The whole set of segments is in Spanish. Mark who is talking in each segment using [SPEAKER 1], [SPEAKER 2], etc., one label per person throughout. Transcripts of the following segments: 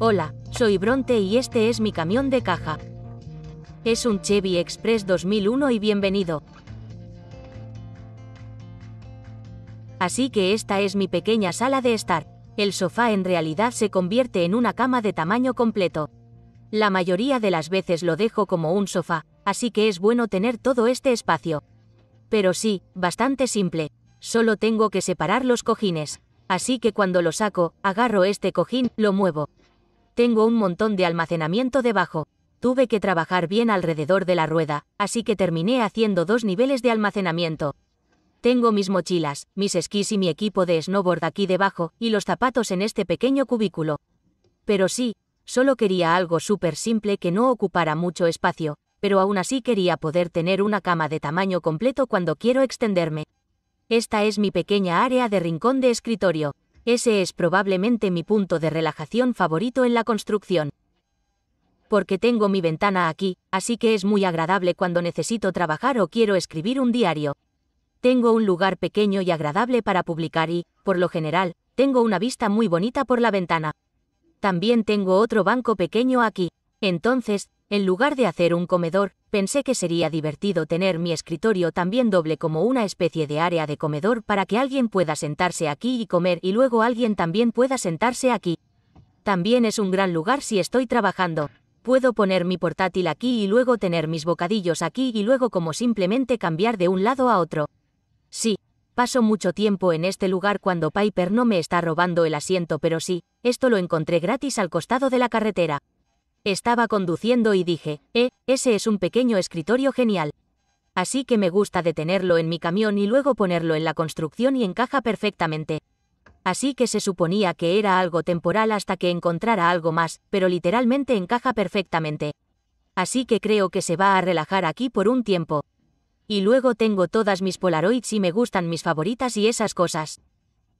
[SPEAKER 1] Hola, soy Bronte y este es mi camión de caja. Es un Chevy Express 2001 y bienvenido. Así que esta es mi pequeña sala de estar. El sofá en realidad se convierte en una cama de tamaño completo. La mayoría de las veces lo dejo como un sofá, así que es bueno tener todo este espacio. Pero sí, bastante simple. Solo tengo que separar los cojines. Así que cuando lo saco, agarro este cojín, lo muevo, tengo un montón de almacenamiento debajo. Tuve que trabajar bien alrededor de la rueda, así que terminé haciendo dos niveles de almacenamiento. Tengo mis mochilas, mis esquís y mi equipo de snowboard aquí debajo, y los zapatos en este pequeño cubículo. Pero sí, solo quería algo súper simple que no ocupara mucho espacio, pero aún así quería poder tener una cama de tamaño completo cuando quiero extenderme. Esta es mi pequeña área de rincón de escritorio. Ese es probablemente mi punto de relajación favorito en la construcción. Porque tengo mi ventana aquí, así que es muy agradable cuando necesito trabajar o quiero escribir un diario. Tengo un lugar pequeño y agradable para publicar y, por lo general, tengo una vista muy bonita por la ventana. También tengo otro banco pequeño aquí. Entonces, en lugar de hacer un comedor, pensé que sería divertido tener mi escritorio también doble como una especie de área de comedor para que alguien pueda sentarse aquí y comer y luego alguien también pueda sentarse aquí. También es un gran lugar si estoy trabajando. Puedo poner mi portátil aquí y luego tener mis bocadillos aquí y luego como simplemente cambiar de un lado a otro. Sí, paso mucho tiempo en este lugar cuando Piper no me está robando el asiento, pero sí, esto lo encontré gratis al costado de la carretera. Estaba conduciendo y dije, eh, ese es un pequeño escritorio genial. Así que me gusta detenerlo en mi camión y luego ponerlo en la construcción y encaja perfectamente. Así que se suponía que era algo temporal hasta que encontrara algo más, pero literalmente encaja perfectamente. Así que creo que se va a relajar aquí por un tiempo. Y luego tengo todas mis Polaroids y me gustan mis favoritas y esas cosas.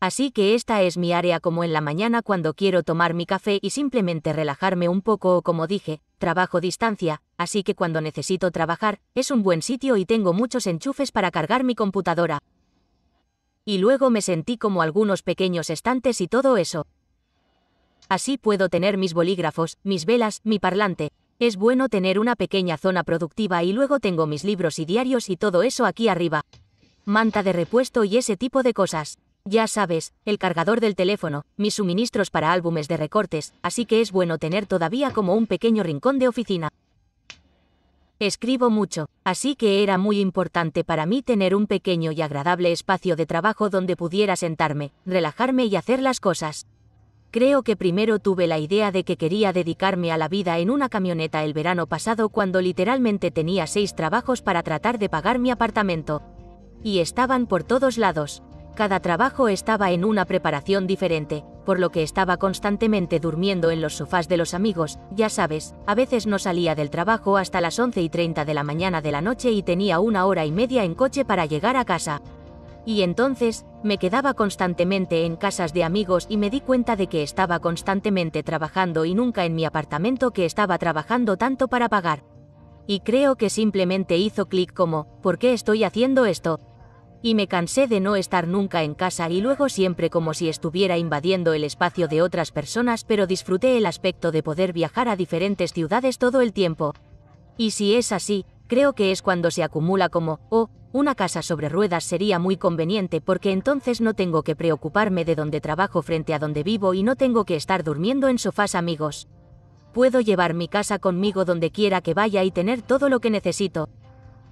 [SPEAKER 1] Así que esta es mi área como en la mañana cuando quiero tomar mi café y simplemente relajarme un poco o como dije, trabajo distancia, así que cuando necesito trabajar, es un buen sitio y tengo muchos enchufes para cargar mi computadora. Y luego me sentí como algunos pequeños estantes y todo eso. Así puedo tener mis bolígrafos, mis velas, mi parlante. Es bueno tener una pequeña zona productiva y luego tengo mis libros y diarios y todo eso aquí arriba. Manta de repuesto y ese tipo de cosas. Ya sabes, el cargador del teléfono, mis suministros para álbumes de recortes, así que es bueno tener todavía como un pequeño rincón de oficina. Escribo mucho, así que era muy importante para mí tener un pequeño y agradable espacio de trabajo donde pudiera sentarme, relajarme y hacer las cosas. Creo que primero tuve la idea de que quería dedicarme a la vida en una camioneta el verano pasado cuando literalmente tenía seis trabajos para tratar de pagar mi apartamento. Y estaban por todos lados. Cada trabajo estaba en una preparación diferente, por lo que estaba constantemente durmiendo en los sofás de los amigos, ya sabes, a veces no salía del trabajo hasta las 11 y 30 de la mañana de la noche y tenía una hora y media en coche para llegar a casa. Y entonces, me quedaba constantemente en casas de amigos y me di cuenta de que estaba constantemente trabajando y nunca en mi apartamento que estaba trabajando tanto para pagar. Y creo que simplemente hizo clic como, ¿por qué estoy haciendo esto? y me cansé de no estar nunca en casa y luego siempre como si estuviera invadiendo el espacio de otras personas, pero disfruté el aspecto de poder viajar a diferentes ciudades todo el tiempo. Y si es así, creo que es cuando se acumula como, oh, una casa sobre ruedas sería muy conveniente porque entonces no tengo que preocuparme de donde trabajo frente a donde vivo y no tengo que estar durmiendo en sofás amigos. Puedo llevar mi casa conmigo donde quiera que vaya y tener todo lo que necesito,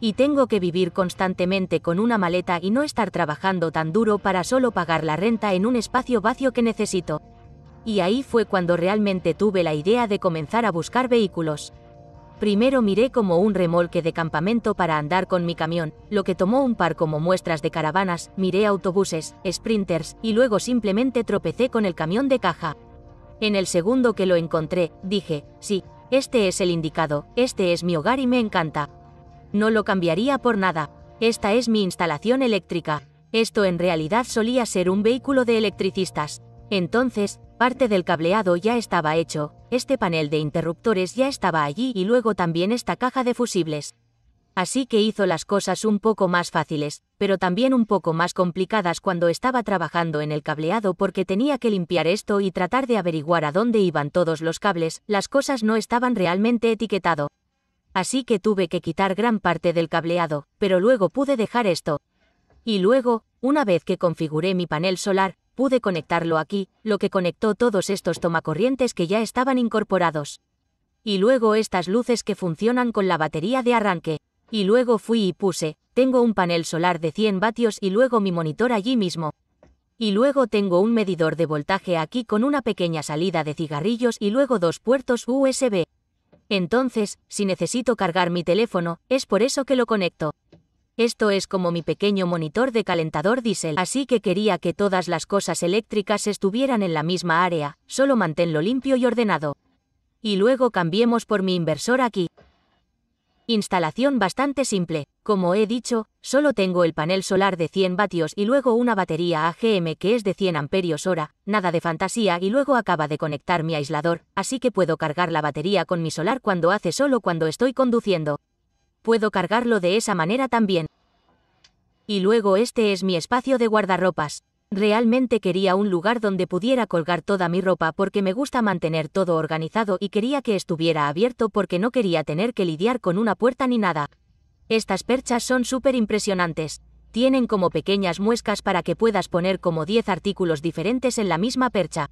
[SPEAKER 1] y tengo que vivir constantemente con una maleta y no estar trabajando tan duro para solo pagar la renta en un espacio vacío que necesito. Y ahí fue cuando realmente tuve la idea de comenzar a buscar vehículos. Primero miré como un remolque de campamento para andar con mi camión, lo que tomó un par como muestras de caravanas, miré autobuses, sprinters, y luego simplemente tropecé con el camión de caja. En el segundo que lo encontré, dije, sí, este es el indicado, este es mi hogar y me encanta. No lo cambiaría por nada. Esta es mi instalación eléctrica. Esto en realidad solía ser un vehículo de electricistas. Entonces, parte del cableado ya estaba hecho, este panel de interruptores ya estaba allí y luego también esta caja de fusibles. Así que hizo las cosas un poco más fáciles, pero también un poco más complicadas cuando estaba trabajando en el cableado porque tenía que limpiar esto y tratar de averiguar a dónde iban todos los cables, las cosas no estaban realmente etiquetado así que tuve que quitar gran parte del cableado, pero luego pude dejar esto. Y luego, una vez que configuré mi panel solar, pude conectarlo aquí, lo que conectó todos estos tomacorrientes que ya estaban incorporados. Y luego estas luces que funcionan con la batería de arranque. Y luego fui y puse, tengo un panel solar de 100 vatios y luego mi monitor allí mismo. Y luego tengo un medidor de voltaje aquí con una pequeña salida de cigarrillos y luego dos puertos USB. Entonces, si necesito cargar mi teléfono, es por eso que lo conecto. Esto es como mi pequeño monitor de calentador diésel, así que quería que todas las cosas eléctricas estuvieran en la misma área, solo manténlo limpio y ordenado. Y luego cambiemos por mi inversor aquí. Instalación bastante simple. Como he dicho, solo tengo el panel solar de 100 vatios y luego una batería AGM que es de 100 amperios hora, nada de fantasía y luego acaba de conectar mi aislador, así que puedo cargar la batería con mi solar cuando hace solo cuando estoy conduciendo. Puedo cargarlo de esa manera también. Y luego este es mi espacio de guardarropas. Realmente quería un lugar donde pudiera colgar toda mi ropa porque me gusta mantener todo organizado y quería que estuviera abierto porque no quería tener que lidiar con una puerta ni nada. Estas perchas son súper impresionantes. Tienen como pequeñas muescas para que puedas poner como 10 artículos diferentes en la misma percha.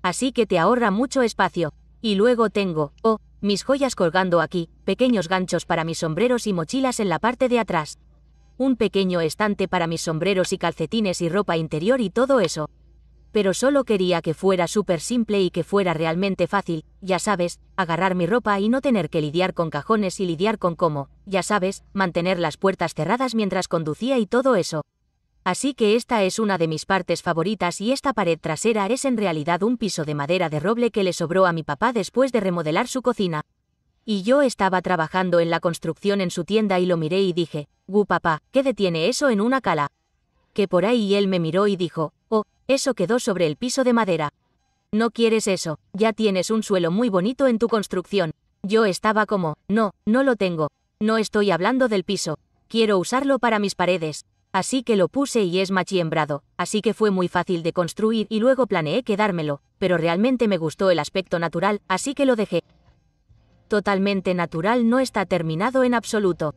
[SPEAKER 1] Así que te ahorra mucho espacio. Y luego tengo, oh, mis joyas colgando aquí, pequeños ganchos para mis sombreros y mochilas en la parte de atrás un pequeño estante para mis sombreros y calcetines y ropa interior y todo eso. Pero solo quería que fuera súper simple y que fuera realmente fácil, ya sabes, agarrar mi ropa y no tener que lidiar con cajones y lidiar con cómo, ya sabes, mantener las puertas cerradas mientras conducía y todo eso. Así que esta es una de mis partes favoritas y esta pared trasera es en realidad un piso de madera de roble que le sobró a mi papá después de remodelar su cocina y yo estaba trabajando en la construcción en su tienda y lo miré y dije, Gu papá, ¿qué detiene eso en una cala? Que por ahí él me miró y dijo, oh, eso quedó sobre el piso de madera. No quieres eso, ya tienes un suelo muy bonito en tu construcción. Yo estaba como, no, no lo tengo, no estoy hablando del piso, quiero usarlo para mis paredes. Así que lo puse y es machiembrado, así que fue muy fácil de construir y luego planeé quedármelo, pero realmente me gustó el aspecto natural, así que lo dejé totalmente natural no está terminado en absoluto.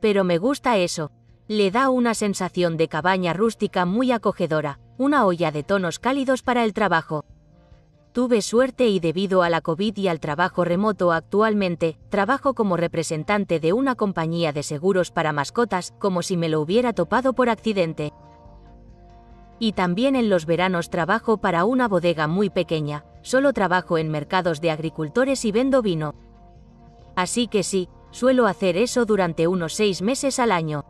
[SPEAKER 1] Pero me gusta eso. Le da una sensación de cabaña rústica muy acogedora, una olla de tonos cálidos para el trabajo. Tuve suerte y debido a la COVID y al trabajo remoto actualmente, trabajo como representante de una compañía de seguros para mascotas, como si me lo hubiera topado por accidente. Y también en los veranos trabajo para una bodega muy pequeña, solo trabajo en mercados de agricultores y vendo vino. Así que sí, suelo hacer eso durante unos seis meses al año.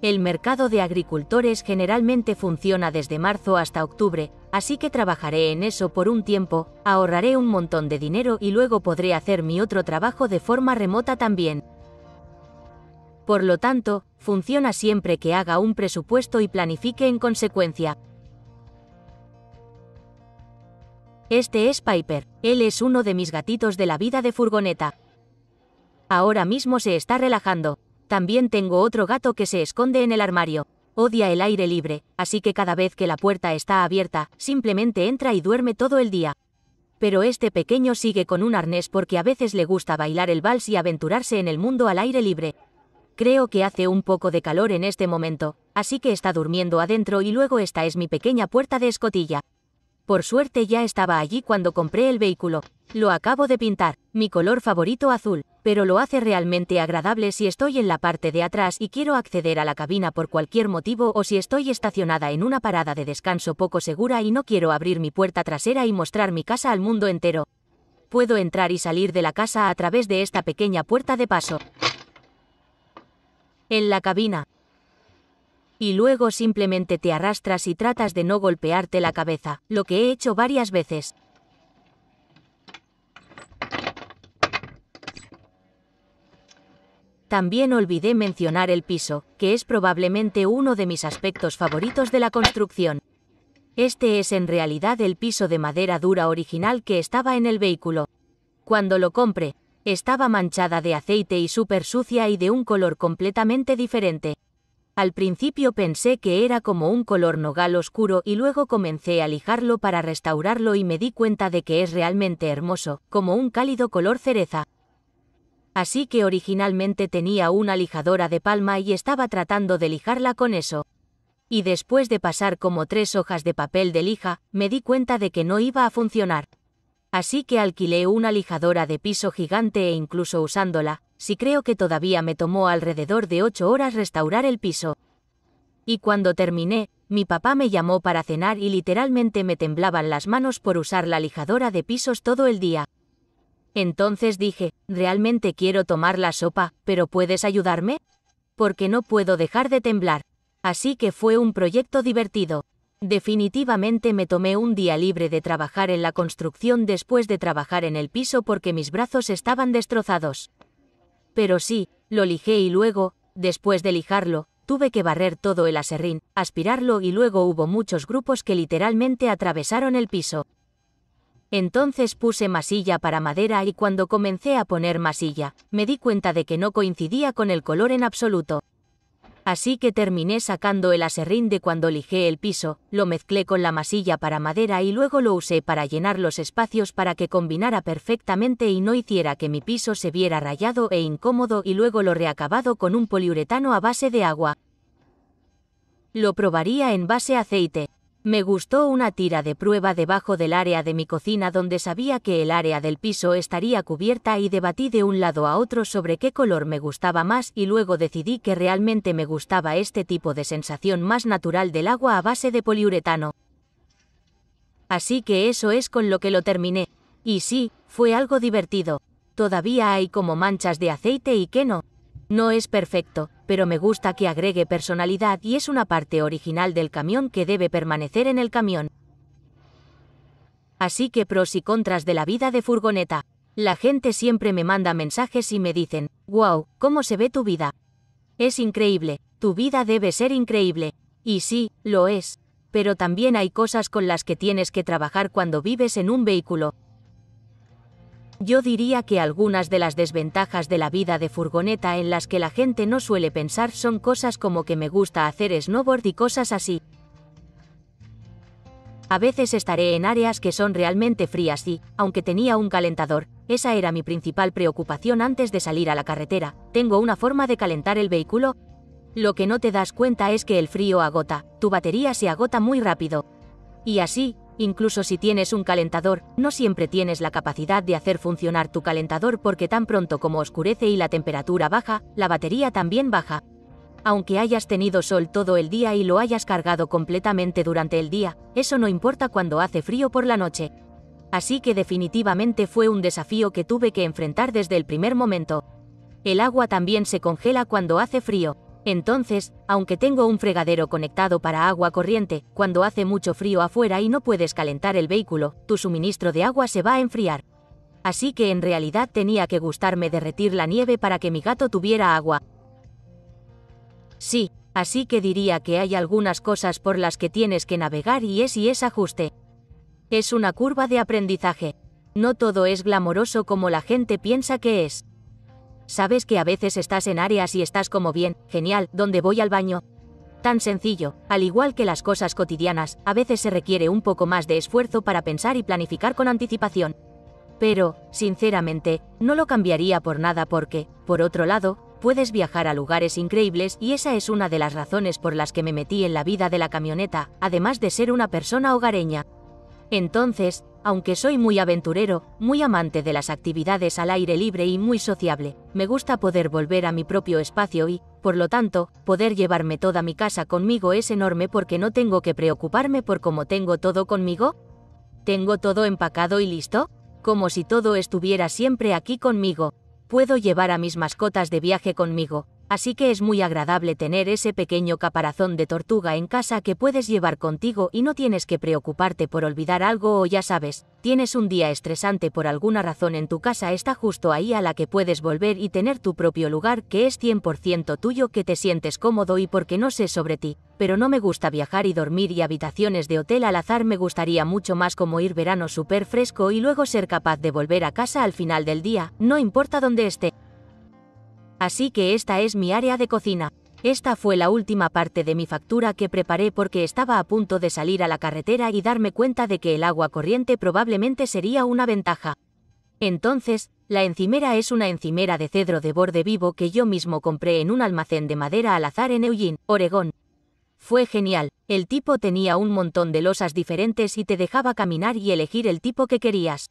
[SPEAKER 1] El mercado de agricultores generalmente funciona desde marzo hasta octubre, así que trabajaré en eso por un tiempo, ahorraré un montón de dinero y luego podré hacer mi otro trabajo de forma remota también. Por lo tanto, funciona siempre que haga un presupuesto y planifique en consecuencia. Este es Piper, él es uno de mis gatitos de la vida de furgoneta. Ahora mismo se está relajando. También tengo otro gato que se esconde en el armario. Odia el aire libre, así que cada vez que la puerta está abierta, simplemente entra y duerme todo el día. Pero este pequeño sigue con un arnés porque a veces le gusta bailar el vals y aventurarse en el mundo al aire libre. Creo que hace un poco de calor en este momento, así que está durmiendo adentro y luego esta es mi pequeña puerta de escotilla. Por suerte ya estaba allí cuando compré el vehículo. Lo acabo de pintar, mi color favorito azul, pero lo hace realmente agradable si estoy en la parte de atrás y quiero acceder a la cabina por cualquier motivo o si estoy estacionada en una parada de descanso poco segura y no quiero abrir mi puerta trasera y mostrar mi casa al mundo entero. Puedo entrar y salir de la casa a través de esta pequeña puerta de paso. En la cabina, y luego simplemente te arrastras y tratas de no golpearte la cabeza, lo que he hecho varias veces. También olvidé mencionar el piso, que es probablemente uno de mis aspectos favoritos de la construcción. Este es en realidad el piso de madera dura original que estaba en el vehículo. Cuando lo compré, estaba manchada de aceite y súper sucia y de un color completamente diferente. Al principio pensé que era como un color nogal oscuro y luego comencé a lijarlo para restaurarlo y me di cuenta de que es realmente hermoso, como un cálido color cereza. Así que originalmente tenía una lijadora de palma y estaba tratando de lijarla con eso. Y después de pasar como tres hojas de papel de lija, me di cuenta de que no iba a funcionar. Así que alquilé una lijadora de piso gigante e incluso usándola, si creo que todavía me tomó alrededor de ocho horas restaurar el piso. Y cuando terminé, mi papá me llamó para cenar y literalmente me temblaban las manos por usar la lijadora de pisos todo el día. Entonces dije, realmente quiero tomar la sopa, pero ¿puedes ayudarme? Porque no puedo dejar de temblar. Así que fue un proyecto divertido. Definitivamente me tomé un día libre de trabajar en la construcción después de trabajar en el piso porque mis brazos estaban destrozados. Pero sí, lo lijé y luego, después de lijarlo, tuve que barrer todo el aserrín, aspirarlo y luego hubo muchos grupos que literalmente atravesaron el piso. Entonces puse masilla para madera y cuando comencé a poner masilla, me di cuenta de que no coincidía con el color en absoluto. Así que terminé sacando el aserrín de cuando lijé el piso, lo mezclé con la masilla para madera y luego lo usé para llenar los espacios para que combinara perfectamente y no hiciera que mi piso se viera rayado e incómodo y luego lo reacabado con un poliuretano a base de agua. Lo probaría en base aceite. Me gustó una tira de prueba debajo del área de mi cocina donde sabía que el área del piso estaría cubierta y debatí de un lado a otro sobre qué color me gustaba más y luego decidí que realmente me gustaba este tipo de sensación más natural del agua a base de poliuretano. Así que eso es con lo que lo terminé. Y sí, fue algo divertido. Todavía hay como manchas de aceite y que no. No es perfecto, pero me gusta que agregue personalidad y es una parte original del camión que debe permanecer en el camión. Así que pros y contras de la vida de furgoneta. La gente siempre me manda mensajes y me dicen, wow, ¿cómo se ve tu vida? Es increíble, tu vida debe ser increíble. Y sí, lo es. Pero también hay cosas con las que tienes que trabajar cuando vives en un vehículo, yo diría que algunas de las desventajas de la vida de furgoneta en las que la gente no suele pensar son cosas como que me gusta hacer snowboard y cosas así. A veces estaré en áreas que son realmente frías y, aunque tenía un calentador, esa era mi principal preocupación antes de salir a la carretera, tengo una forma de calentar el vehículo. Lo que no te das cuenta es que el frío agota, tu batería se agota muy rápido. Y así, Incluso si tienes un calentador, no siempre tienes la capacidad de hacer funcionar tu calentador porque tan pronto como oscurece y la temperatura baja, la batería también baja. Aunque hayas tenido sol todo el día y lo hayas cargado completamente durante el día, eso no importa cuando hace frío por la noche. Así que definitivamente fue un desafío que tuve que enfrentar desde el primer momento. El agua también se congela cuando hace frío. Entonces, aunque tengo un fregadero conectado para agua corriente, cuando hace mucho frío afuera y no puedes calentar el vehículo, tu suministro de agua se va a enfriar. Así que en realidad tenía que gustarme derretir la nieve para que mi gato tuviera agua. Sí, así que diría que hay algunas cosas por las que tienes que navegar y es y es ajuste. Es una curva de aprendizaje. No todo es glamoroso como la gente piensa que es. Sabes que a veces estás en áreas y estás como bien, genial, donde voy al baño. Tan sencillo, al igual que las cosas cotidianas, a veces se requiere un poco más de esfuerzo para pensar y planificar con anticipación. Pero, sinceramente, no lo cambiaría por nada porque, por otro lado, puedes viajar a lugares increíbles y esa es una de las razones por las que me metí en la vida de la camioneta, además de ser una persona hogareña. Entonces, aunque soy muy aventurero, muy amante de las actividades al aire libre y muy sociable, me gusta poder volver a mi propio espacio y, por lo tanto, poder llevarme toda mi casa conmigo es enorme porque no tengo que preocuparme por cómo tengo todo conmigo. Tengo todo empacado y listo, como si todo estuviera siempre aquí conmigo. Puedo llevar a mis mascotas de viaje conmigo, Así que es muy agradable tener ese pequeño caparazón de tortuga en casa que puedes llevar contigo y no tienes que preocuparte por olvidar algo o ya sabes, tienes un día estresante por alguna razón en tu casa está justo ahí a la que puedes volver y tener tu propio lugar que es 100% tuyo que te sientes cómodo y porque no sé sobre ti, pero no me gusta viajar y dormir y habitaciones de hotel al azar me gustaría mucho más como ir verano súper fresco y luego ser capaz de volver a casa al final del día, no importa dónde esté. Así que esta es mi área de cocina. Esta fue la última parte de mi factura que preparé porque estaba a punto de salir a la carretera y darme cuenta de que el agua corriente probablemente sería una ventaja. Entonces, la encimera es una encimera de cedro de borde vivo que yo mismo compré en un almacén de madera al azar en Eugene, Oregón. Fue genial, el tipo tenía un montón de losas diferentes y te dejaba caminar y elegir el tipo que querías.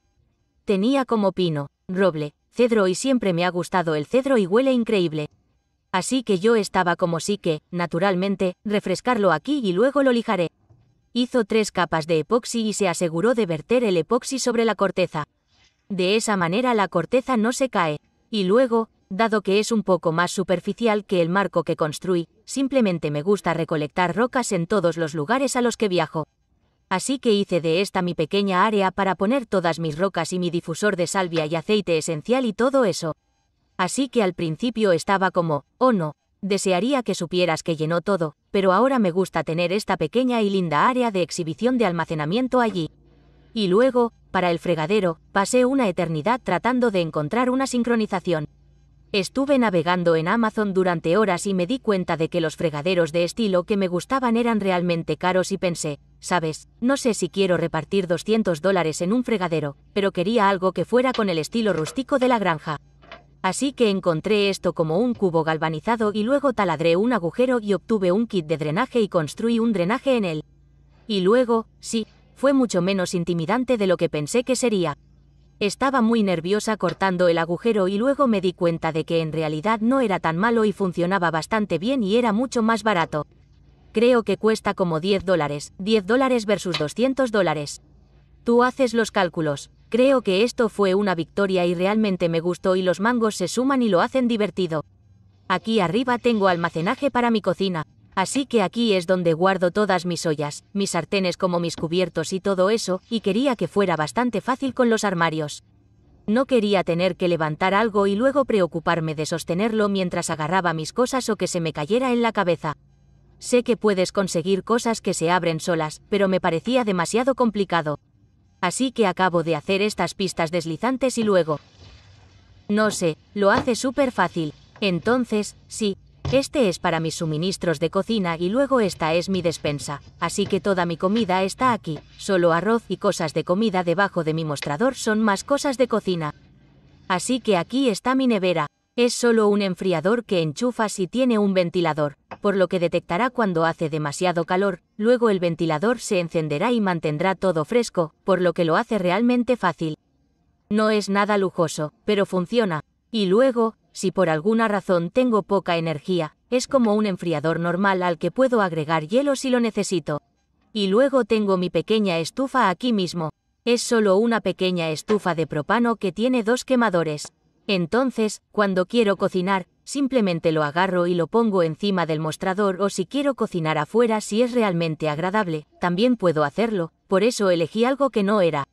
[SPEAKER 1] Tenía como pino, roble, cedro y siempre me ha gustado el cedro y huele increíble. Así que yo estaba como sí que, naturalmente, refrescarlo aquí y luego lo lijaré. Hizo tres capas de epoxi y se aseguró de verter el epoxi sobre la corteza. De esa manera la corteza no se cae. Y luego, dado que es un poco más superficial que el marco que construí, simplemente me gusta recolectar rocas en todos los lugares a los que viajo. Así que hice de esta mi pequeña área para poner todas mis rocas y mi difusor de salvia y aceite esencial y todo eso. Así que al principio estaba como, oh no, desearía que supieras que llenó todo, pero ahora me gusta tener esta pequeña y linda área de exhibición de almacenamiento allí. Y luego, para el fregadero, pasé una eternidad tratando de encontrar una sincronización. Estuve navegando en Amazon durante horas y me di cuenta de que los fregaderos de estilo que me gustaban eran realmente caros y pensé, sabes, no sé si quiero repartir 200 dólares en un fregadero, pero quería algo que fuera con el estilo rústico de la granja. Así que encontré esto como un cubo galvanizado y luego taladré un agujero y obtuve un kit de drenaje y construí un drenaje en él. Y luego, sí, fue mucho menos intimidante de lo que pensé que sería. Estaba muy nerviosa cortando el agujero y luego me di cuenta de que en realidad no era tan malo y funcionaba bastante bien y era mucho más barato. Creo que cuesta como 10 dólares, 10 dólares versus 200 dólares. Tú haces los cálculos. Creo que esto fue una victoria y realmente me gustó y los mangos se suman y lo hacen divertido. Aquí arriba tengo almacenaje para mi cocina. Así que aquí es donde guardo todas mis ollas, mis sartenes como mis cubiertos y todo eso, y quería que fuera bastante fácil con los armarios. No quería tener que levantar algo y luego preocuparme de sostenerlo mientras agarraba mis cosas o que se me cayera en la cabeza. Sé que puedes conseguir cosas que se abren solas, pero me parecía demasiado complicado. Así que acabo de hacer estas pistas deslizantes y luego... No sé, lo hace súper fácil. Entonces, sí, este es para mis suministros de cocina y luego esta es mi despensa, así que toda mi comida está aquí, solo arroz y cosas de comida debajo de mi mostrador son más cosas de cocina. Así que aquí está mi nevera, es solo un enfriador que enchufas y tiene un ventilador, por lo que detectará cuando hace demasiado calor, luego el ventilador se encenderá y mantendrá todo fresco, por lo que lo hace realmente fácil. No es nada lujoso, pero funciona. Y luego, si por alguna razón tengo poca energía, es como un enfriador normal al que puedo agregar hielo si lo necesito. Y luego tengo mi pequeña estufa aquí mismo. Es solo una pequeña estufa de propano que tiene dos quemadores. Entonces, cuando quiero cocinar, simplemente lo agarro y lo pongo encima del mostrador o si quiero cocinar afuera si es realmente agradable, también puedo hacerlo, por eso elegí algo que no era,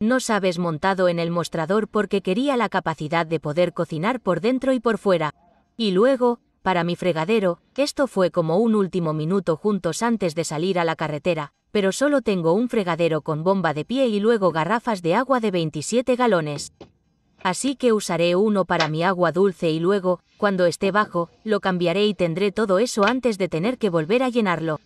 [SPEAKER 1] no sabes montado en el mostrador porque quería la capacidad de poder cocinar por dentro y por fuera. Y luego, para mi fregadero, esto fue como un último minuto juntos antes de salir a la carretera, pero solo tengo un fregadero con bomba de pie y luego garrafas de agua de 27 galones. Así que usaré uno para mi agua dulce y luego, cuando esté bajo, lo cambiaré y tendré todo eso antes de tener que volver a llenarlo.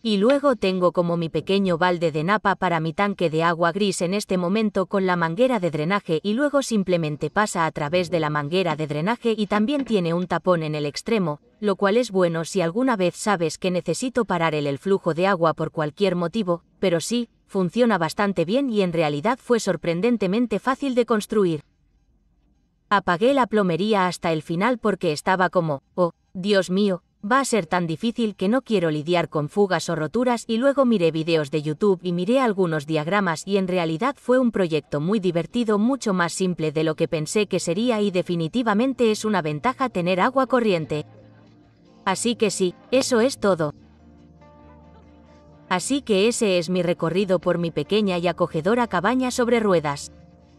[SPEAKER 1] Y luego tengo como mi pequeño balde de napa para mi tanque de agua gris en este momento con la manguera de drenaje y luego simplemente pasa a través de la manguera de drenaje y también tiene un tapón en el extremo, lo cual es bueno si alguna vez sabes que necesito parar el, flujo de agua por cualquier motivo, pero sí, funciona bastante bien y en realidad fue sorprendentemente fácil de construir. Apagué la plomería hasta el final porque estaba como, oh, Dios mío, Va a ser tan difícil que no quiero lidiar con fugas o roturas y luego miré videos de YouTube y miré algunos diagramas y en realidad fue un proyecto muy divertido, mucho más simple de lo que pensé que sería y definitivamente es una ventaja tener agua corriente. Así que sí, eso es todo. Así que ese es mi recorrido por mi pequeña y acogedora cabaña sobre ruedas.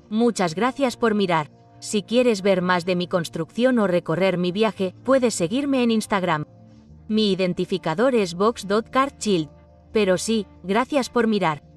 [SPEAKER 1] Muchas gracias por mirar. Si quieres ver más de mi construcción o recorrer mi viaje, puedes seguirme en Instagram. Mi identificador es box.carchild. Pero sí, gracias por mirar.